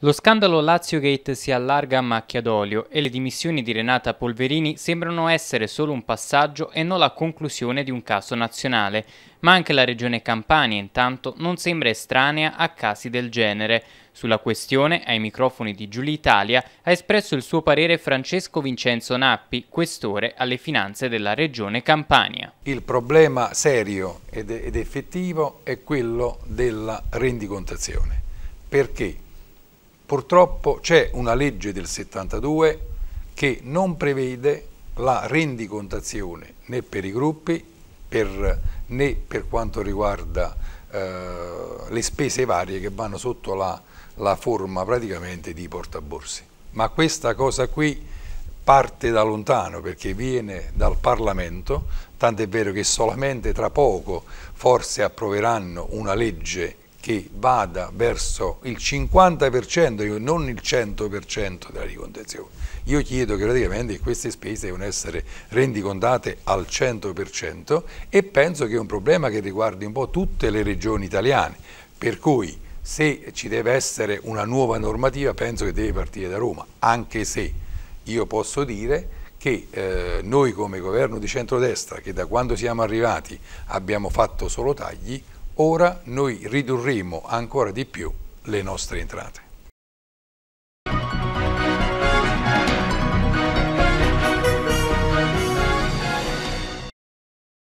Lo scandalo Lazio si allarga a macchia d'olio e le dimissioni di Renata Polverini sembrano essere solo un passaggio e non la conclusione di un caso nazionale, ma anche la regione Campania intanto non sembra estranea a casi del genere. Sulla questione, ai microfoni di Giulia Italia, ha espresso il suo parere Francesco Vincenzo Nappi, questore alle finanze della regione Campania. Il problema serio ed effettivo è quello della rendicontazione. Perché? Purtroppo c'è una legge del 72 che non prevede la rendicontazione né per i gruppi per, né per quanto riguarda eh, le spese varie che vanno sotto la, la forma praticamente di portaborsi. Ma questa cosa qui parte da lontano perché viene dal Parlamento, tant'è vero che solamente tra poco forse approveranno una legge che vada verso il 50% e non il 100% della ricontazione. Io chiedo che praticamente queste spese devono essere rendicontate al 100% e penso che è un problema che riguardi un po' tutte le regioni italiane, per cui se ci deve essere una nuova normativa penso che deve partire da Roma, anche se io posso dire che eh, noi come governo di centrodestra, che da quando siamo arrivati abbiamo fatto solo tagli, ora noi ridurremo ancora di più le nostre entrate.